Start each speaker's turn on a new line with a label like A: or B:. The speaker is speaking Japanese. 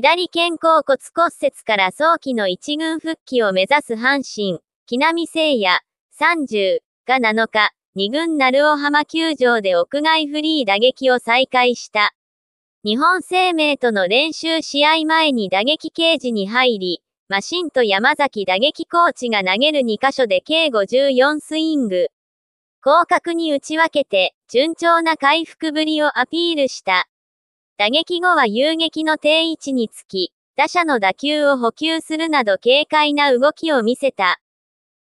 A: 左肩甲骨骨折から早期の一軍復帰を目指す阪神、木並聖也、30が7日、2軍鳴尾浜球場で屋外フリー打撃を再開した。日本生命との練習試合前に打撃ケージに入り、マシンと山崎打撃コーチが投げる2箇所で計54スイング。広角に打ち分けて、順調な回復ぶりをアピールした。打撃後は遊撃の定位置につき、打者の打球を補給するなど軽快な動きを見せた。